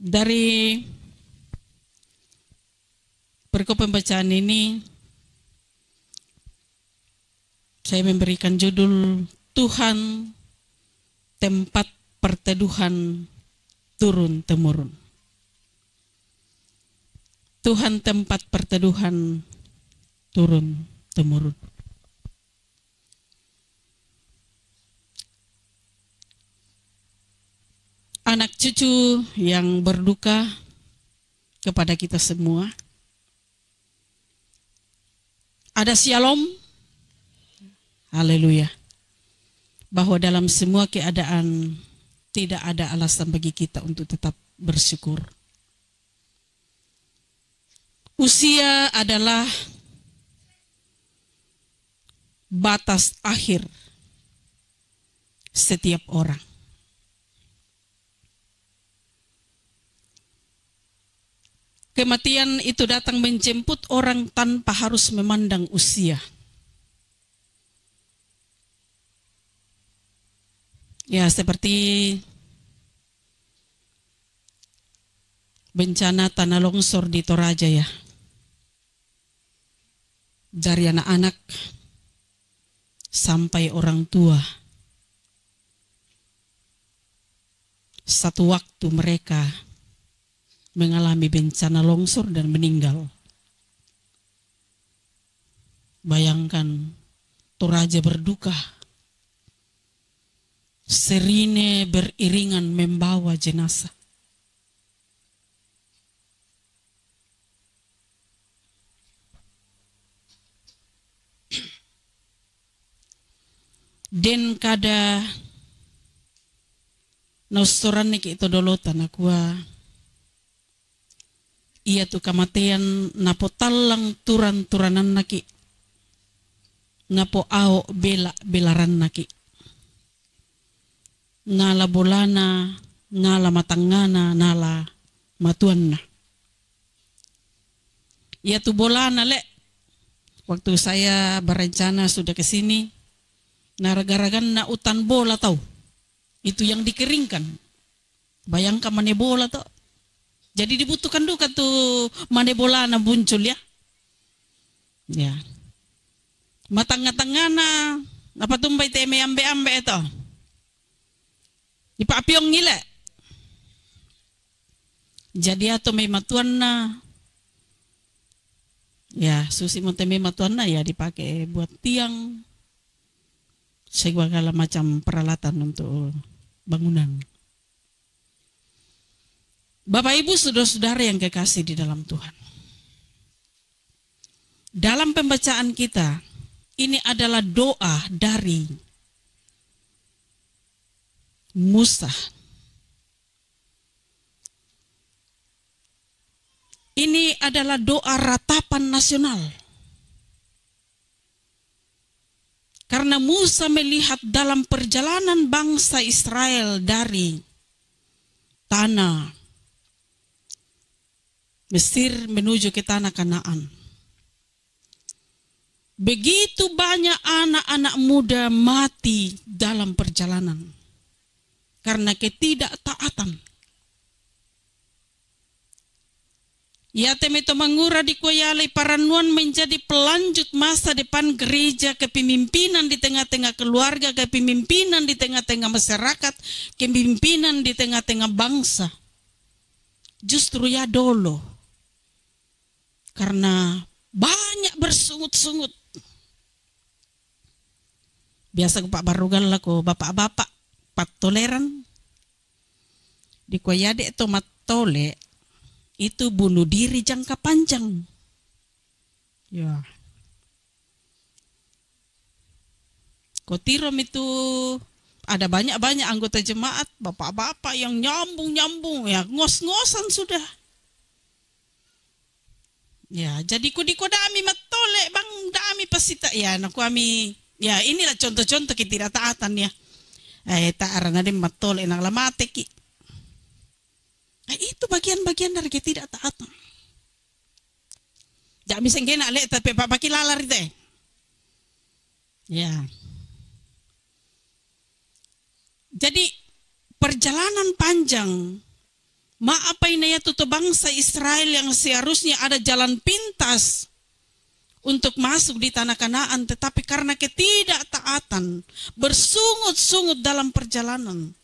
Dari perikop pembacaan ini saya memberikan judul Tuhan tempat perteduhan turun temurun. Tuhan tempat perteduhan turun temurun. Anak cucu yang berduka kepada kita semua. Ada sialom, Haleluya. Bahwa dalam semua keadaan tidak ada alasan bagi kita untuk tetap bersyukur. Usia adalah batas akhir setiap orang. Kematian itu datang menjemput orang tanpa harus memandang usia. Ya, seperti bencana tanah longsor di Toraja ya. jari anak-anak sampai orang tua. Satu waktu mereka mengalami bencana longsor dan meninggal. Bayangkan Toraja berduka. Serine beriringan membawa jenazah. den kada nausturan niki itu dolotan akwa ia tu napo talang turan-turanan naki napo ao bela belaran naki ngala bolana ngala matangana nala matuan na iya tu bolana le waktu saya berencana sudah kesini. sini Nah, regaragan na utan bola tau. Itu yang dikeringkan. Bayangkan mana bola tau. Jadi dibutuhkan duka tuh mana bola na buncul ya. Ya. matanga na. apa tumbay teme ambe-ambe ito. Ipaapiong ngile. Jadi atau may matuan na Ya, susi mau teme matuan na ya dipakai buat tiang segala macam peralatan untuk bangunan. Bapak Ibu saudara-saudara yang kekasih di dalam Tuhan. Dalam pembacaan kita, ini adalah doa dari Musa. Ini adalah doa ratapan nasional. Karena Musa melihat dalam perjalanan bangsa Israel dari tanah Mesir menuju ke tanah Kanaan. Begitu banyak anak-anak muda mati dalam perjalanan karena ketidaktaatan. Ia mengura di dikoyale paranuan menjadi pelanjut masa depan gereja kepemimpinan di tengah-tengah keluarga, kepemimpinan di tengah-tengah masyarakat, kepemimpinan di tengah-tengah bangsa. Justru ya dolo. Karena banyak bersungut-sungut. Biasa ke Pak Barugan lah ko bapak-bapak toleran Di koyade tomat tole itu bunuh diri jangka panjang. Ya. Kotirom itu ada banyak-banyak anggota jemaat, bapak-bapak yang nyambung-nyambung, ya ngos-ngosan sudah. Ya, jadi ku dikodami matole bang dami tak ya naku ami ya inilah contoh-contoh ketidaktaatan ya. Eh tak arana matole enak lamateki. Nah, itu bagian-bagian dari tidak taat, Jak bisa kena lihat tapi papa lalar itu. Eh. Ya. Jadi perjalanan panjang Ma apa ini ya tutup bangsa Israel yang seharusnya ada jalan pintas untuk masuk di tanah kanaan. Tetapi karena ketidaktaatan bersungut-sungut dalam perjalanan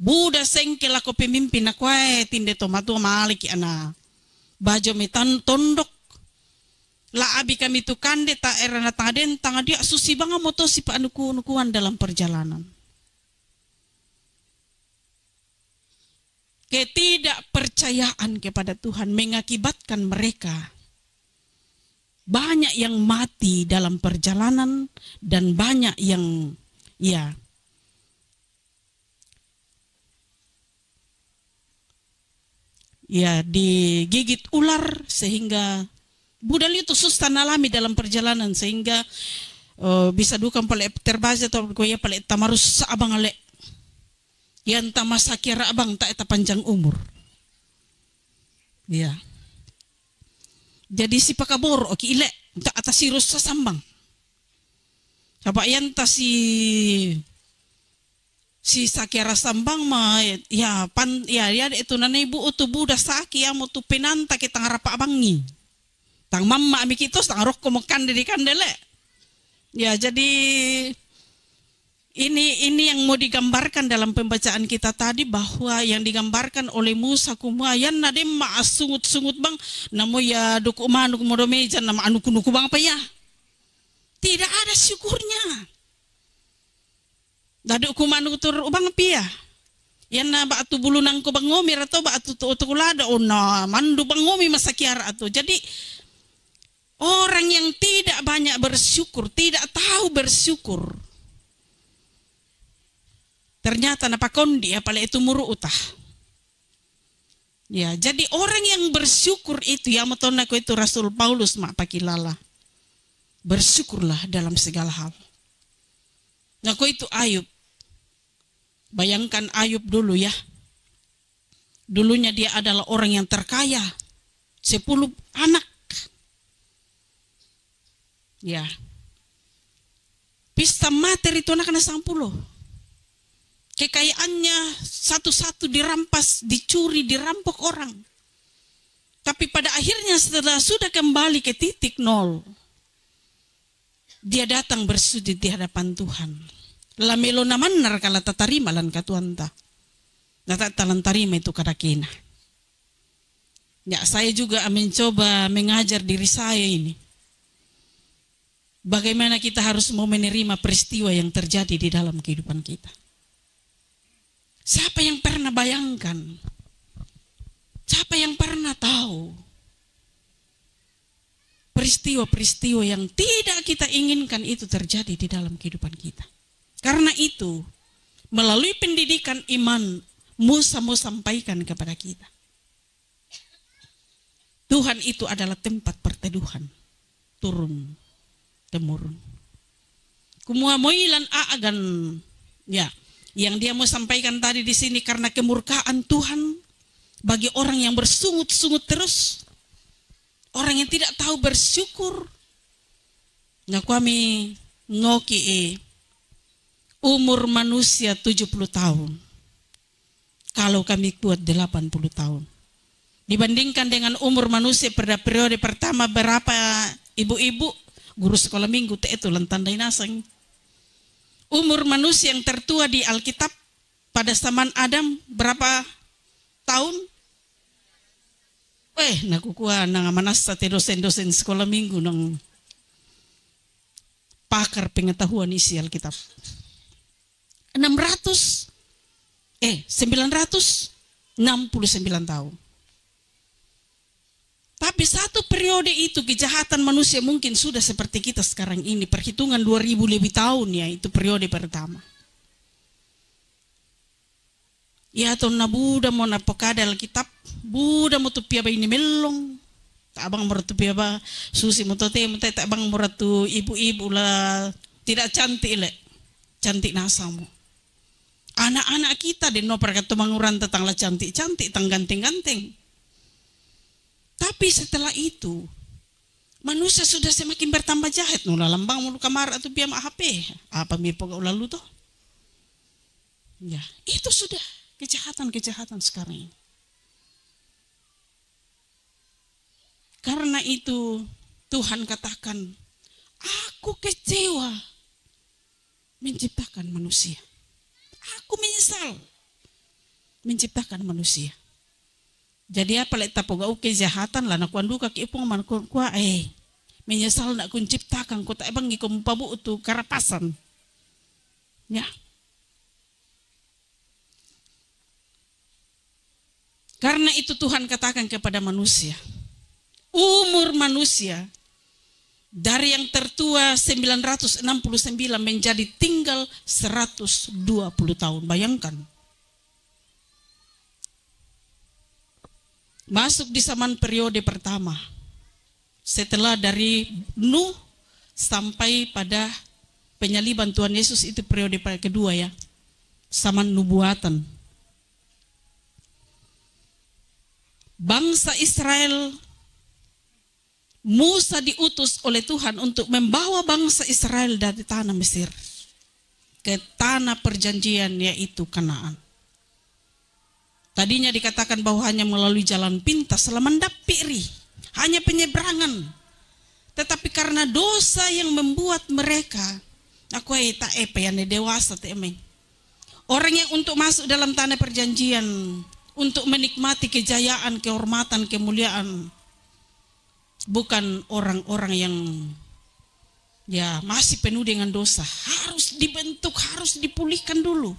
Buda sengke lako pemimpin na kwae tinde tomatua maliki ana. Bajo mitan tondok. La abi kami tu kande tak erana taden tanga dia susi banga moto si pak nuku nukuan dalam perjalanan. Ketidakpercayaan kepada Tuhan mengakibatkan mereka banyak yang mati dalam perjalanan dan banyak yang ya ya digigit ular sehingga budal itu susah alami dalam perjalanan sehingga uh, bisa dukan pale terbazia atau koya pale tamarus abang ale yang tamasa kira abang tak eta panjang umur ya jadi si pakabor oke ilek tak atas sirus sasambang Sapa yang tasi si sakiara sambang ma ya pan ya dia ya, itu nana ibu utubu udah sakia ya, mau tu penanta kita ngarapa abangi tang mama ami kitos tang roh komekan diri kandele ya jadi ini ini yang mau digambarkan dalam pembacaan kita tadi bahwa yang digambarkan oleh Musa Kumayan yan nade ma sungut sungut bang namo ya duku manuk modomejan nama anu nuku bang apa ya tidak ada syukurnya Dadu kuman utur ubang pia. Yan na ba bulu bulunan ko bangomi rato ba tu tuotukulada o na mandu bangomi masakyar atu. Jadi orang yang tidak banyak bersyukur, tidak tahu bersyukur. Ternyata ya pale itu muru utah. Ya, jadi orang yang bersyukur itu yang metona itu Rasul Paulus mak pakilala. Bersyukurlah dalam segala hal. Ngaku itu Ayub. Bayangkan Ayub dulu ya. Dulunya dia adalah orang yang terkaya. Sepuluh anak. Ya. Pista materi itu anak-anak Kekayaannya satu-satu dirampas, dicuri, dirampok orang. Tapi pada akhirnya setelah sudah kembali ke titik nol, dia datang bersujud di hadapan Tuhan. La melona mannar kala tatarima lan katuanta. tak talan tarima itu kadakina. Ya, saya juga mencoba mengajar diri saya ini. Bagaimana kita harus mau menerima peristiwa yang terjadi di dalam kehidupan kita. Siapa yang pernah bayangkan? Siapa yang pernah tahu peristiwa-peristiwa yang tidak kita inginkan itu terjadi di dalam kehidupan kita. Karena itu, melalui pendidikan iman, Musa mau sampaikan kepada kita. Tuhan itu adalah tempat perteduhan. Turun, temurun. Kumua moilan aagan. Ya, yang dia mau sampaikan tadi di sini karena kemurkaan Tuhan bagi orang yang bersungut-sungut terus orang yang tidak tahu bersyukur Nah, kami ngoki e umur manusia 70 tahun kalau kami kuat 80 tahun dibandingkan dengan umur manusia pada periode pertama berapa ibu-ibu guru sekolah minggu te itu lentandai naseng umur manusia yang tertua di Alkitab pada zaman Adam berapa tahun eh nakukuha na nga manas sa dosen-dosen sekolah minggu ng pakar pengetahuan isi Alkitab. 600 eh 969 tahun. Tapi satu periode itu kejahatan manusia mungkin sudah seperti kita sekarang ini. Perhitungan 2000 lebih tahun ya itu periode pertama. Ya nabu na mau mo napakada alkitab. Buda mau tu piaba ini melong. Tak mau tu piaba susi mo tote mo tak mau tu ibu-ibu lah tidak cantik lek. Cantik nasamu. Anak-anak kita di no perkata manguran tetanglah cantik-cantik, tang ganteng-ganteng. Tapi setelah itu, manusia sudah semakin bertambah jahat. Nula lambang mulu kamar atau piama HP. Apa mi pokok lalu toh? Ya, itu sudah kejahatan-kejahatan sekarang ini. Karena itu Tuhan katakan, aku kecewa menciptakan manusia. Aku menyesal menciptakan manusia. Jadi apa lek tapogau kejahatan lah nak duka ki ipung man kuah eh menyesal nak kunciptakan ciptakan kota ebang ngikum pabu itu karapasan. Ya. Karena itu Tuhan katakan kepada manusia, umur manusia dari yang tertua 969 menjadi tinggal 120 tahun. Bayangkan. Masuk di zaman periode pertama. Setelah dari Nuh sampai pada penyaliban Tuhan Yesus itu periode kedua ya. Zaman nubuatan. bangsa Israel Musa diutus oleh Tuhan untuk membawa bangsa Israel dari tanah Mesir ke tanah perjanjian yaitu Kanaan. Tadinya dikatakan bahwa hanya melalui jalan pintas selama piri, hanya penyeberangan. Tetapi karena dosa yang membuat mereka aku eh, tak epe eh, yang dewasa Orang yang untuk masuk dalam tanah perjanjian untuk menikmati kejayaan, kehormatan, kemuliaan. Bukan orang-orang yang ya masih penuh dengan dosa. Harus dibentuk, harus dipulihkan dulu.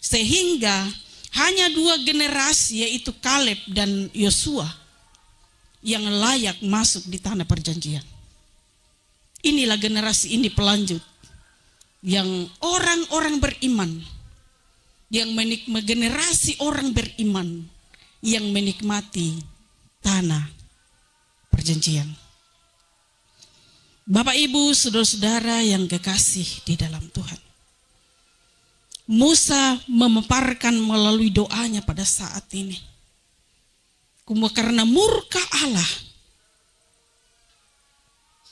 Sehingga hanya dua generasi yaitu Kaleb dan Yosua yang layak masuk di tanah perjanjian. Inilah generasi ini pelanjut yang orang-orang beriman yang menikmati generasi orang beriman yang menikmati tanah perjanjian. Bapak Ibu, saudara-saudara yang kekasih di dalam Tuhan. Musa memaparkan melalui doanya pada saat ini. Kuma karena murka Allah.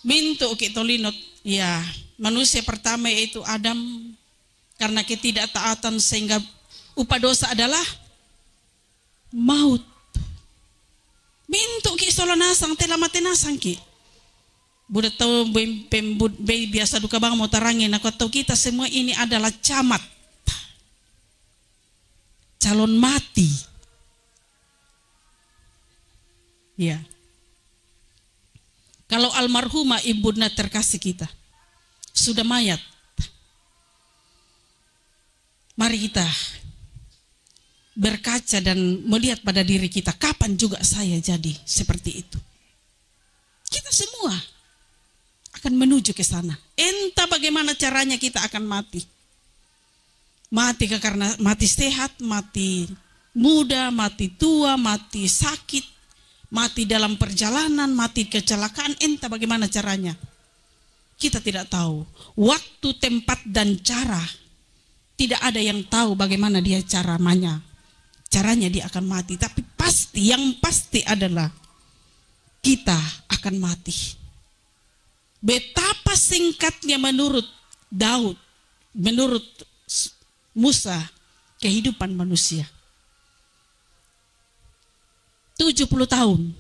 minto Bintu kitolino, ya manusia pertama yaitu Adam karena ketidaktaatan sehingga upah dosa adalah maut. Bintu ki solo nasang telah mati nasang ki. Budak tahu pembud biasa duka bang mau terangin. Aku tahu kita semua ini adalah camat, calon mati. Ya. Kalau almarhumah ibunda terkasih kita sudah mayat, Mari kita berkaca dan melihat pada diri kita. Kapan juga saya jadi seperti itu? Kita semua akan menuju ke sana. Entah bagaimana caranya kita akan mati. Mati karena mati sehat, mati muda, mati tua, mati sakit, mati dalam perjalanan, mati kecelakaan, entah bagaimana caranya. Kita tidak tahu waktu, tempat, dan cara tidak ada yang tahu bagaimana dia caranya. Caranya dia akan mati, tapi pasti yang pasti adalah kita akan mati. Betapa singkatnya menurut Daud, menurut Musa, kehidupan manusia. 70 tahun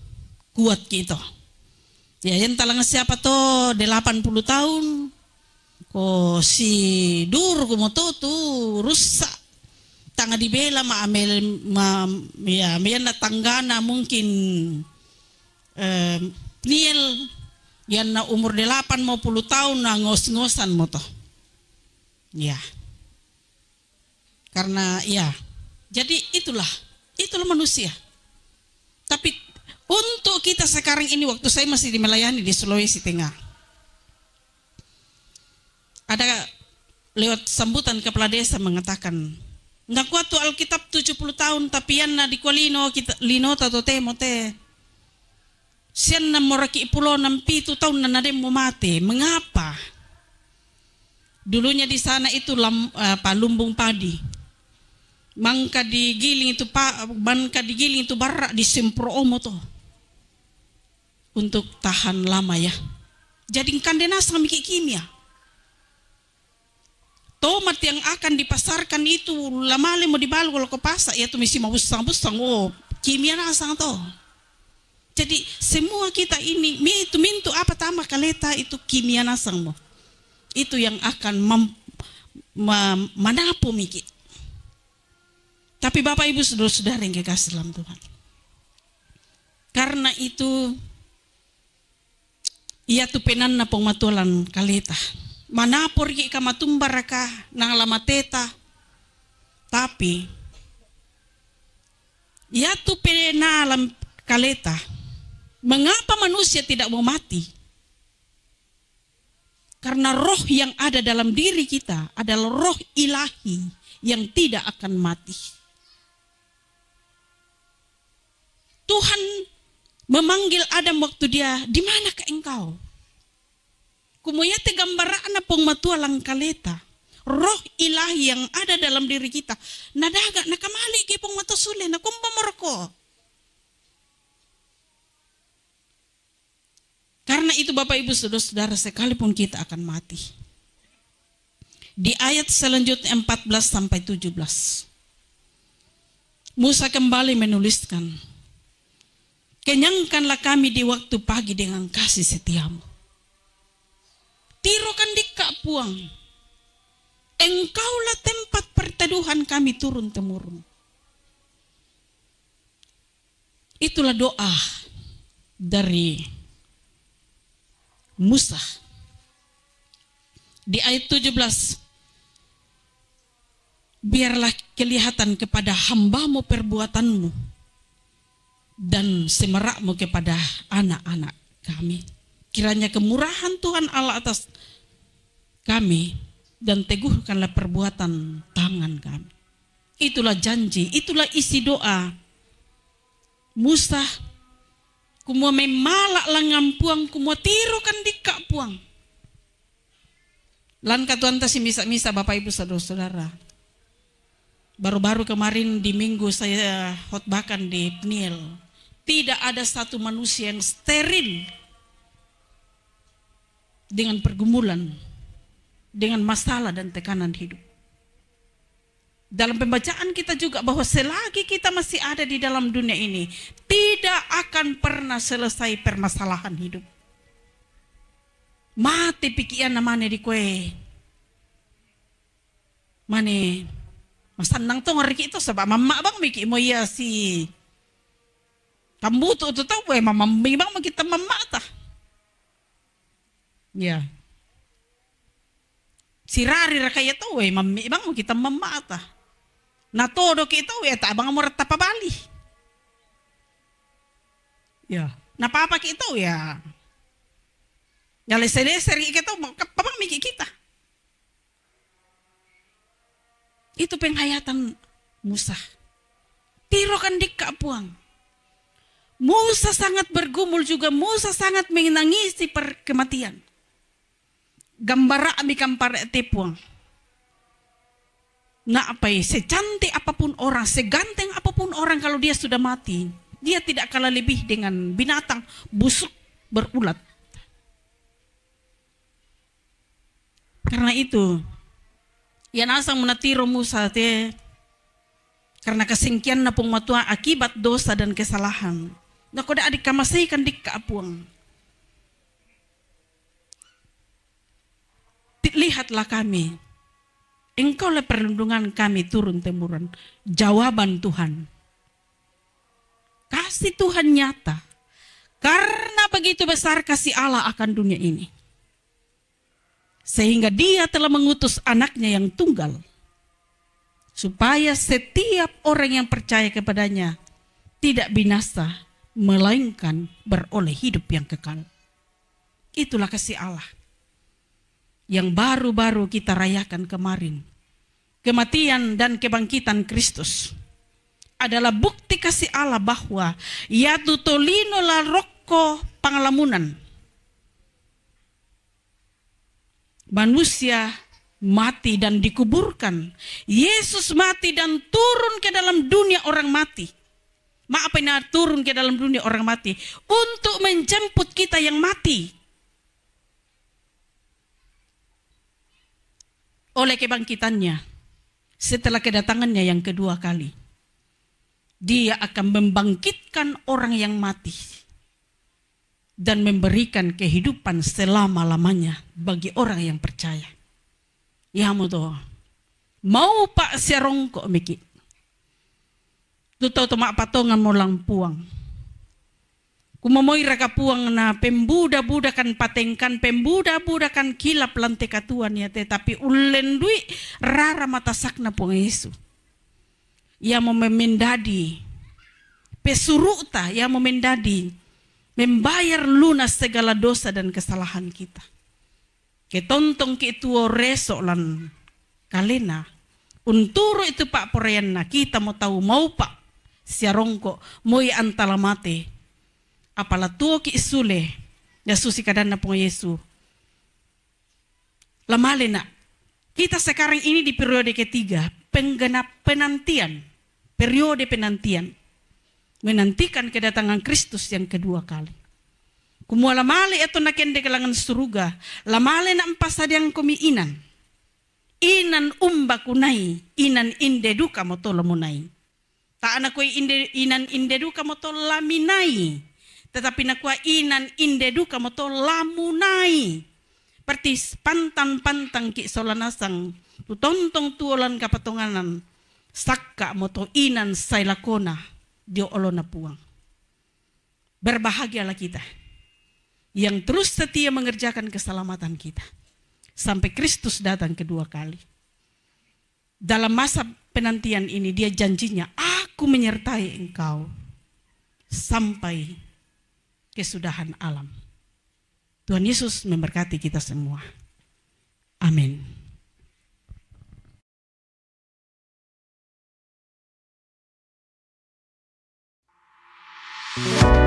kuat kita. Ya, yang talang siapa toh 80 tahun, ko si dur ko mo to tu rusak tanga di bela ma amel ma ya mayan na na mungkin eh, niel yan na umur delapan mau puluh tahun na ngos-ngosan mo to ya karena ya jadi itulah itulah manusia tapi untuk kita sekarang ini waktu saya masih di melayani di Sulawesi Tengah ada lewat sambutan kepala desa mengatakan nggak kuat tuh Alkitab 70 tahun tapi yang di kualino kita lino tato te mote sian nam moraki pulau enam pitu tahun nanade mau mati mengapa dulunya di sana itu lam, apa, lumbung padi mangka digiling itu pak mangka digiling itu barak disempro omo tuh untuk tahan lama ya jadi kandena sama kimia tomat yang akan dipasarkan itu lama-lama mau dibalik kalau ke pasar ya tuh mesti mau busang-busang oh kimia nasang toh jadi semua kita ini itu mintu apa tambah kaleta itu kimia nasang mo itu yang akan mem, mem, mikir tapi Bapak Ibu sudah saudara yang kekasih dalam Tuhan karena itu ia tu penan na pengmatulan kaleta manapor ki kamatumba raka nang lamateta. Tapi ya pelena alam kaleta. Mengapa manusia tidak mau mati? Karena roh yang ada dalam diri kita adalah roh ilahi yang tidak akan mati. Tuhan memanggil Adam waktu dia, di manakah engkau? gambara ana pong matua langkaleta. Roh ilahi yang ada dalam diri kita. Nadaga nakamali ke pong mato sule na kumba morko. Karena itu Bapak Ibu Saudara-saudara sekalipun kita akan mati. Di ayat selanjutnya 14 sampai 17. Musa kembali menuliskan, Kenyangkanlah kami di waktu pagi dengan kasih setiamu Tirukan di kapuang. Engkaulah tempat perteduhan kami turun temurun. Itulah doa dari Musa. Di ayat 17, biarlah kelihatan kepada hambamu perbuatanmu dan semerakmu kepada anak-anak kami. Kiranya kemurahan Tuhan Allah atas kami dan teguhkanlah perbuatan tangan kami. Itulah janji, itulah isi doa. Musa kumua memalak langam puang kumua tirukan di kak puang. Langkah Tuhan tasi misa-misa Bapak Ibu Saudara-saudara. Baru-baru kemarin di minggu saya hotbahkan di Pniel. Tidak ada satu manusia yang steril dengan pergumulan, dengan masalah dan tekanan hidup. Dalam pembacaan kita juga bahwa selagi kita masih ada di dalam dunia ini, tidak akan pernah selesai permasalahan hidup. Mati pikiran namanya di kue. Mane, nang tuh ngeri itu sebab mama bang mikir mau iya sih. Kamu tuh tahu kue eh, mama bang kita mama tah. Ya. Sirari rari tau tahu, mami, bang kita mamata. Na todo kita we abang bang retap apa bali. Ya, napapa kita ya. Nyale seleser kita kapang mikir kita. Itu penghayatan Musa. kan dikak puang. Musa sangat bergumul juga. Musa sangat menangisi kematian gambara mi kampare tepuang. Na ya. secantik apapun orang, seganteng apapun orang kalau dia sudah mati, dia tidak kalah lebih dengan binatang busuk berulat. Karena itu, yang nasang menatiro Musa te, karena kesingkian napung matua akibat dosa dan kesalahan. Nakoda adik kamasai kan dik kaapuang. lihatlah kami. engkau Engkaulah perlindungan kami turun-temurun. Jawaban Tuhan. Kasih Tuhan nyata. Karena begitu besar kasih Allah akan dunia ini. Sehingga dia telah mengutus anaknya yang tunggal. Supaya setiap orang yang percaya kepadanya tidak binasa, melainkan beroleh hidup yang kekal. Itulah kasih Allah yang baru-baru kita rayakan kemarin. Kematian dan kebangkitan Kristus adalah bukti kasih Allah bahwa yaitu tolino la rokko pangalamunan. Manusia mati dan dikuburkan. Yesus mati dan turun ke dalam dunia orang mati. Maaf, turun ke dalam dunia orang mati untuk menjemput kita yang mati oleh kebangkitannya setelah kedatangannya yang kedua kali. Dia akan membangkitkan orang yang mati dan memberikan kehidupan selama-lamanya bagi orang yang percaya. Ya muto. Mau pak serongkok mikit. Tu tau tu mak patongan mulang puang. Kumamoi rakapuang na pembuda buda kan patengkan pembuda buda kan kilap lante katuan ya tetapi ulen dui rara mata sakna puang Yesu. Ia ya memendadi pesuruta ia ya memendadi membayar lunas segala dosa dan kesalahan kita. Ketontong ke itu reso lan kalena. Unturu itu pak porayana kita mau tahu mau pak siarongko moi antala mate apala tuo ki isule ya susi na pong Yesu. Lamale na. Kita sekarang ini di periode ketiga, penggenap penantian, periode penantian. Menantikan kedatangan Kristus yang kedua kali. Kumua lamale eto na kende kelangan suruga, lamale na yang kumi inan. Inan umba kunai, inan indeduka motolamunai. Tak anak koi inan indeduka motolaminai. laminai tetapi nakua inan indedu kamu to lamunai. Pertis pantang-pantang ki solanasang. tu tontong tuolan kapatonganan. Sakka moto inan sailakona. Dio olona puang. Berbahagialah kita. Yang terus setia mengerjakan keselamatan kita. Sampai Kristus datang kedua kali. Dalam masa penantian ini dia janjinya, aku menyertai engkau sampai kesudahan alam. Tuhan Yesus memberkati kita semua. Amin. Thank you.